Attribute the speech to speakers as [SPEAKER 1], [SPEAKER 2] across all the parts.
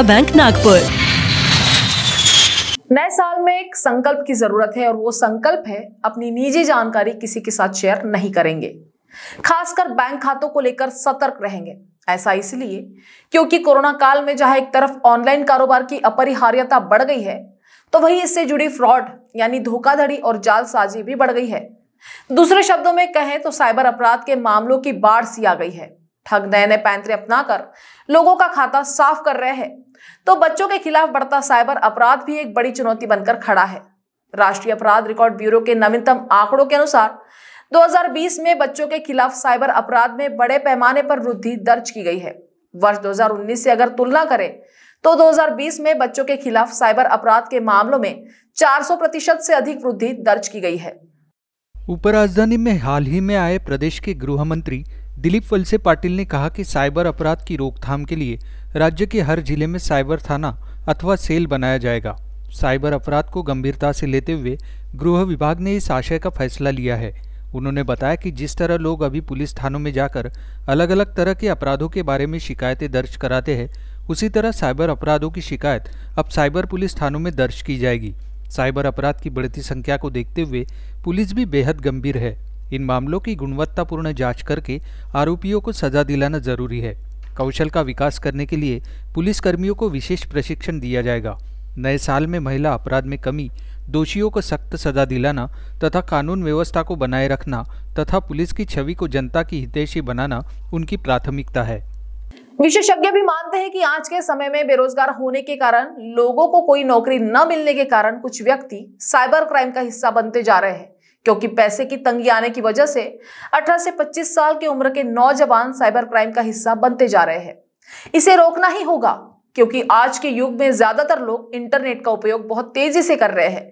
[SPEAKER 1] Vijaya bank Nagpur नए साल में एक संकल्प की जरूरत है और वो संकल्प है अपनी निजी जानकारी किसी के साथ शेयर नहीं करेंगे खासकर बैंक खातों को लेकर सतर्क रहेंगे ऐसा इसलिए क्योंकि कोरोना काल में जहां एक तरफ ऑनलाइन कारोबार की अपरिहार्यता बढ़ गई है तो वहीं इससे जुड़ी फ्रॉड यानी धोखाधड़ी और जालसाजी भी बढ़ गई है दूसरे शब्दों में कहें तो साइबर अपराध के मामलों की बाढ़ सी आ गई है ठग नए नए पैंतरे अपनाकर लोगों का खाता साफ कर रहे हैं तो बच्चों के खिलाफ बढ़ता साइबर अपराध भी एक बड़ी चुनौती बनकर खड़ा है राष्ट्रीय अपराध रिकॉर्ड ब्यूरो के नवीनतम आंकड़ों के अनुसार 2020 में बच्चों के खिलाफ साइबर अपराध में बड़े पैमाने पर वृद्धि दर्ज की गई है वर्ष 2019 से अगर तुलना करें तो 2020 में बच्चों के खिलाफ साइबर अपराध के मामलों में 400 प्रतिशत से अधिक वृद्धि दर्ज की गई है
[SPEAKER 2] उपराजधानी में हाल ही में आए प्रदेश के गृह मंत्री दिलीप वलसे पाटिल ने कहा कि साइबर अपराध की रोकथाम के लिए राज्य के हर जिले में साइबर थाना अथवा सेल बनाया जाएगा साइबर अपराध को गंभीरता से लेते हुए गृह विभाग ने इस आशय का फैसला लिया है उन्होंने बताया कि जिस तरह लोग अभी पुलिस थानों में जाकर अलग अलग तरह के अपराधों के बारे में शिकायतें दर्ज कराते हैं उसी तरह साइबर अपराधों की शिकायत अब साइबर पुलिस थानों में दर्ज की जाएगी साइबर अपराध की बढ़ती संख्या को देखते हुए पुलिस भी बेहद गंभीर है इन मामलों की गुणवत्तापूर्ण जांच करके आरोपियों को सजा दिलाना जरूरी है कौशल का विकास करने के लिए पुलिसकर्मियों को विशेष प्रशिक्षण दिया जाएगा नए साल में महिला अपराध में कमी दोषियों को सख्त सजा दिलाना तथा कानून व्यवस्था को बनाए रखना तथा पुलिस की छवि को जनता की हितैषी बनाना उनकी प्राथमिकता है
[SPEAKER 1] विशेषज्ञ भी मानते हैं कि आज के समय में बेरोजगार होने के कारण लोगों को कोई नौकरी न मिलने के कारण कुछ व्यक्ति साइबर क्राइम का हिस्सा बनते जा रहे हैं क्योंकि पैसे की तंगी आने की वजह से 18 से 25 साल की उम्र के नौजवान साइबर क्राइम का हिस्सा बनते जा रहे हैं इसे रोकना ही होगा क्योंकि आज के युग में ज्यादातर लोग इंटरनेट का उपयोग बहुत तेजी से कर रहे हैं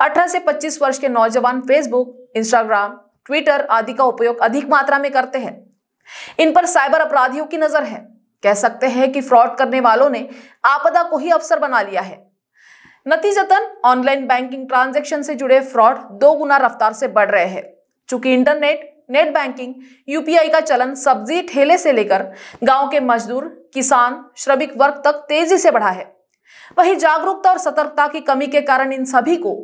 [SPEAKER 1] अठारह से पच्चीस वर्ष के नौजवान फेसबुक इंस्टाग्राम ट्विटर आदि का उपयोग अधिक मात्रा में करते हैं इन पर साइबर अपराधियों की नजर है कह सकते हैं कि फ्रॉड करने वालों ने आपदा को ही अवसर बना लिया है नतीजतन ऑनलाइन बैंकिंग ट्रांजेक्शन से जुड़े फ्रॉड दो गुना रफ्तार से बढ़ रहे हैं चूंकि इंटरनेट नेट बैंकिंग यूपीआई का चलन सब्जी ठेले से लेकर गांव के मजदूर किसान श्रमिक वर्ग तक तेजी से बढ़ा है वहीं जागरूकता और सतर्कता की कमी के कारण इन सभी को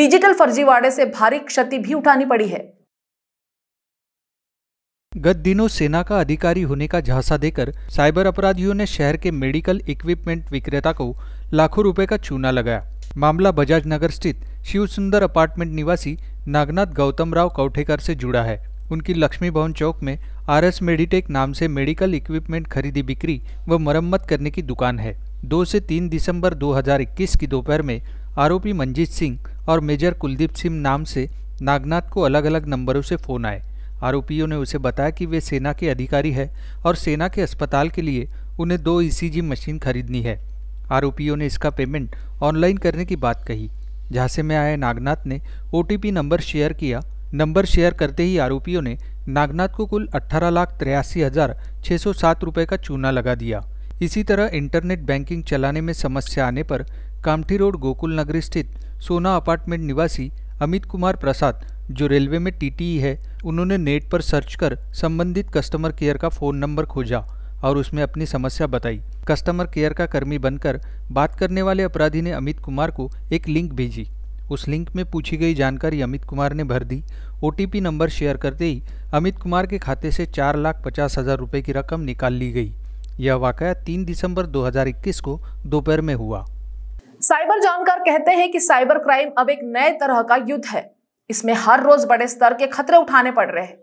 [SPEAKER 1] डिजिटल फर्जीवाड़े से भारी क्षति भी उठानी पड़ी है
[SPEAKER 2] गत दिनों सेना का अधिकारी होने का झांसा देकर साइबर अपराधियों ने शहर के मेडिकल इक्विपमेंट विक्रेता को लाखों रुपए का चूना लगाया मामला बजाज नगर स्थित शिव सुंदर अपार्टमेंट निवासी नागनाथ गौतम राव कौठेकर से जुड़ा है उनकी लक्ष्मी भवन चौक में आर एस मेडिटेक नाम से मेडिकल इक्विपमेंट खरीदी बिक्री व मरम्मत करने की दुकान है दो से तीन दिसंबर 2021 की दोपहर में आरोपी मंजीत सिंह और मेजर कुलदीप सिंह नाम से नागनाथ को अलग अलग नंबरों से फ़ोन आए आरोपियों ने उसे बताया कि वे सेना के अधिकारी है और सेना के अस्पताल के लिए उन्हें दो ईसीजी मशीन खरीदनी है आरोपियों ने इसका पेमेंट ऑनलाइन करने की बात कही जहाँ से मैं आए नागनाथ ने ओ नंबर शेयर किया नंबर शेयर करते ही आरोपियों ने नागनाथ को कुल अट्ठारह लाख तिरासी हज़ार छः सौ सात रुपये का चूना लगा दिया इसी तरह इंटरनेट बैंकिंग चलाने में समस्या आने पर कामठी रोड गोकुल नगरी स्थित सोना अपार्टमेंट निवासी अमित कुमार प्रसाद जो रेलवे में टीटीई है उन्होंने नेट पर सर्च कर संबंधित कस्टमर केयर का फ़ोन नंबर खोजा और उसमें अपनी समस्या बताई कस्टमर केयर का कर्मी बनकर बात करने वाले अपराधी ने अमित कुमार को एक लिंक भेजी उस लिंक में पूछी गई जानकारी अमित कुमार ने भर दी ओ नंबर शेयर करते ही अमित कुमार के खाते से चार लाख पचास हज़ार रुपये की रकम निकाल ली गई यह वाकया तीन दिसंबर 2021 को दोपहर में हुआ
[SPEAKER 1] साइबर जानकार कहते हैं कि साइबर क्राइम अब एक नए तरह का युद्ध है इसमें हर रोज बड़े स्तर के खतरे उठाने पड़ रहे हैं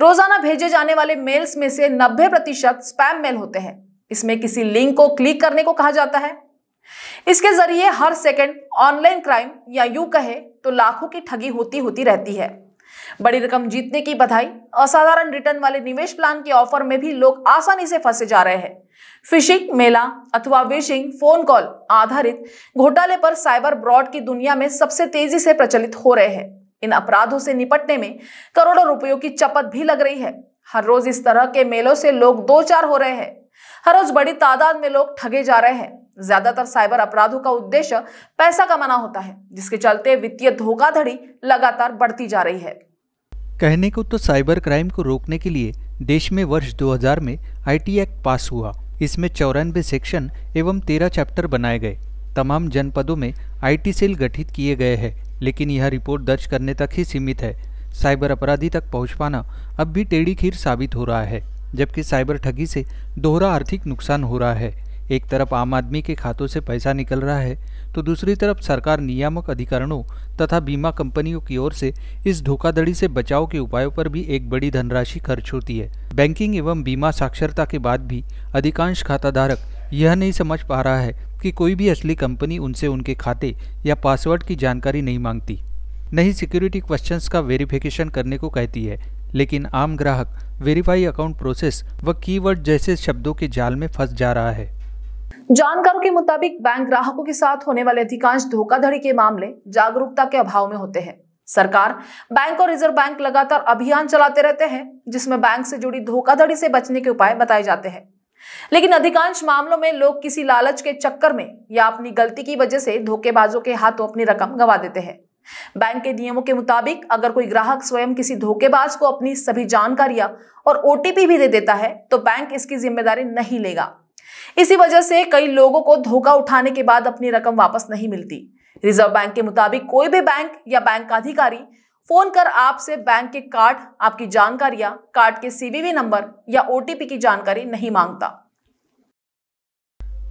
[SPEAKER 1] रोजाना भेजे जाने वाले मेल्स में से 90 प्रतिशत स्पैम मेल होते हैं इसमें किसी लिंक को क्लिक करने को कहा जाता है इसके जरिए हर सेकंड ऑनलाइन क्राइम या यू कहे तो लाखों की ठगी होती होती रहती है बड़ी रकम जीतने की बधाई असाधारण रिटर्न वाले निवेश प्लान के ऑफर में भी लोग आसानी से फंसे जा रहे हैं फिशिंग मेला अथवा विशिंग फोन कॉल आधारित घोटाले पर साइबर ब्रॉड की दुनिया में सबसे तेजी से प्रचलित हो रहे हैं इन अपराधों से निपटने में करोड़ों रुपयों की चपत भी लग रही है हर रोज इस तरह के मेलों से लोग दो चार हो रहे हैं हर रोज बड़ी तादाद में लोग ठगे जा रहे हैं ज्यादातर साइबर अपराधों का उद्देश्य पैसा कमाना होता है जिसके चलते वित्तीय धोखाधड़ी लगातार बढ़ती जा रही है
[SPEAKER 2] कहने को तो साइबर क्राइम को रोकने के लिए देश में वर्ष 2000 में आईटी एक्ट पास हुआ इसमें चौरानवे सेक्शन एवं तेरह चैप्टर बनाए गए तमाम जनपदों में आईटी सेल गठित किए गए हैं लेकिन यह रिपोर्ट दर्ज करने तक ही सीमित है साइबर अपराधी तक पहुंच पाना अब भी टेढ़ी खीर साबित हो रहा है जबकि साइबर ठगी से दोहरा आर्थिक नुकसान हो रहा है एक तरफ आम आदमी के खातों से पैसा निकल रहा है तो दूसरी तरफ सरकार नियामक अधिकरणों तथा बीमा कंपनियों की ओर से इस धोखाधड़ी से बचाव के उपायों पर भी एक बड़ी धनराशि खर्च होती है बैंकिंग एवं बीमा साक्षरता के बाद भी अधिकांश खाताधारक यह नहीं समझ पा रहा है कि कोई भी असली कंपनी उनसे उनके खाते या पासवर्ड की जानकारी नहीं मांगती नहीं सिक्योरिटी क्वेश्चंस का वेरिफिकेशन करने को कहती है लेकिन आम ग्राहक वेरीफाई अकाउंट प्रोसेस व कीवर्ड जैसे शब्दों के जाल में फंस जा रहा है
[SPEAKER 1] जानकारों के मुताबिक बैंक ग्राहकों के साथ होने वाले अधिकांश धोखाधड़ी के मामले जागरूकता के अभाव में होते हैं सरकार बैंक और रिजर्व बैंक लगातार अभियान चलाते रहते हैं जिसमें बैंक से जुड़ी धोखाधड़ी से बचने के उपाय बताए जाते हैं लेकिन अधिकांश मामलों में लोग किसी लालच के चक्कर में या अपनी गलती की वजह से धोखेबाजों के हाथों अपनी रकम गंवा देते हैं बैंक के नियमों के मुताबिक अगर कोई ग्राहक स्वयं किसी धोखेबाज को अपनी सभी जानकारियां और ओटीपी भी दे देता है तो बैंक इसकी जिम्मेदारी नहीं लेगा इसी वजह से कई लोगों को धोखा उठाने के बाद अपनी रकम वापस नहीं मिलती रिजर्व बैंक के मुताबिक कोई भी बैंक या बैंक अधिकारी फोन कर आपसे बैंक के कार्ड आपकी जानकारियां कार्ड के सीवीवी नंबर या ओटीपी की जानकारी नहीं मांगता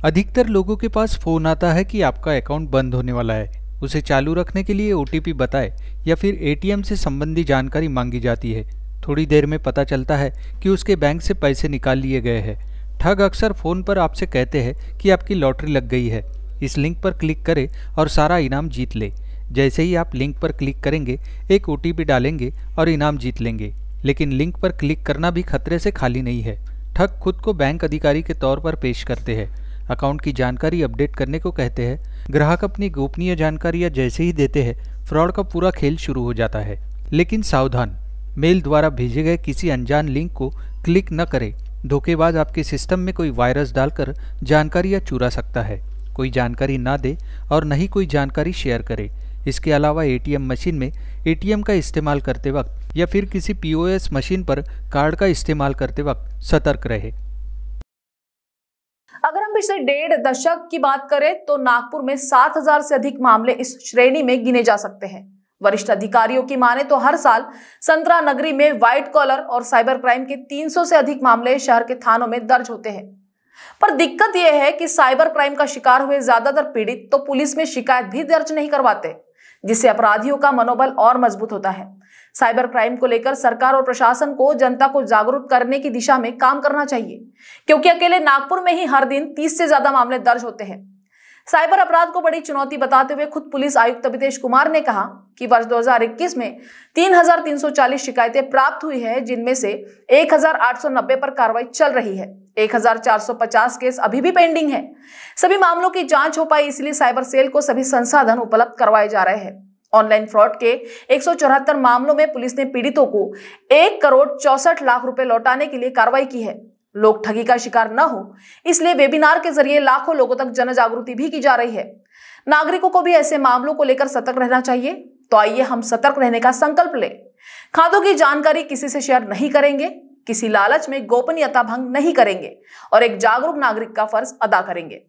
[SPEAKER 2] अधिकतर लोगों के पास फोन आता है कि आपका अकाउंट बंद होने वाला है उसे चालू रखने के लिए ओ बताए या फिर एटीएम से संबंधी जानकारी मांगी जाती है थोड़ी देर में पता चलता है कि उसके बैंक से पैसे निकाल लिए गए हैं ठग अक्सर फ़ोन पर आपसे कहते हैं कि आपकी लॉटरी लग गई है इस लिंक पर क्लिक करें और सारा इनाम जीत ले जैसे ही आप लिंक पर क्लिक करेंगे एक ओ डालेंगे और इनाम जीत लेंगे लेकिन लिंक पर क्लिक करना भी खतरे से खाली नहीं है ठग खुद को बैंक अधिकारी के तौर पर पेश करते हैं अकाउंट की जानकारी अपडेट करने को कहते हैं ग्राहक अपनी गोपनीय जानकारियां जैसे ही देते हैं फ्रॉड का पूरा खेल शुरू हो जाता है लेकिन सावधान मेल द्वारा भेजे गए किसी अनजान लिंक को क्लिक न करें धोखेबाज आपके सिस्टम में कोई वायरस डालकर जानकारियां चुरा सकता है कोई जानकारी ना दे और न ही कोई जानकारी शेयर करे इसके अलावा एटीएम मशीन में एटीएम का इस्तेमाल करते वक्त या फिर किसी पीओएस मशीन पर कार्ड का इस्तेमाल करते वक्त सतर्क रहे
[SPEAKER 1] अगर हम पिछले डेढ़ दशक की बात करें तो नागपुर में 7000 से अधिक मामले इस श्रेणी में गिने जा सकते हैं वरिष्ठ अधिकारियों की माने तो हर साल संतरा नगरी में व्हाइट कॉलर और साइबर क्राइम के 300 से अधिक मामले शहर के थानों में दर्ज होते हैं पर दिक्कत यह है कि साइबर क्राइम का शिकार हुए ज्यादातर पीड़ित तो पुलिस में शिकायत भी दर्ज नहीं करवाते जिससे अपराधियों का मनोबल और मजबूत होता है साइबर क्राइम को लेकर सरकार और प्रशासन को जनता को जागरूक करने की दिशा में काम करना चाहिए क्योंकि अकेले नागपुर में ही हर दिन 30 से ज्यादा मामले दर्ज होते हैं साइबर अपराध को बड़ी चुनौती बताते हुए खुद पुलिस आयुक्त अभितेश कुमार ने कहा कि वर्ष 2021 में 3,340 शिकायतें प्राप्त हुई है जिनमें से 1,890 पर कार्रवाई चल रही है 1,450 केस अभी भी पेंडिंग है सभी मामलों की जांच हो पाई इसलिए साइबर सेल को सभी संसाधन उपलब्ध करवाए जा रहे हैं ऑनलाइन फ्रॉड के एक मामलों में पुलिस ने पीड़ितों को एक करोड़ चौसठ लाख रुपए लौटाने के लिए कार्रवाई की है लोग ठगी का शिकार न हो इसलिए वेबिनार के जरिए लाखों लोगों तक जन जागृति भी की जा रही है नागरिकों को भी ऐसे मामलों को लेकर सतर्क रहना चाहिए तो आइए हम सतर्क रहने का संकल्प लें खादों की जानकारी किसी से शेयर नहीं करेंगे किसी लालच में गोपनीयता भंग नहीं करेंगे और एक जागरूक नागरिक का फर्ज अदा करेंगे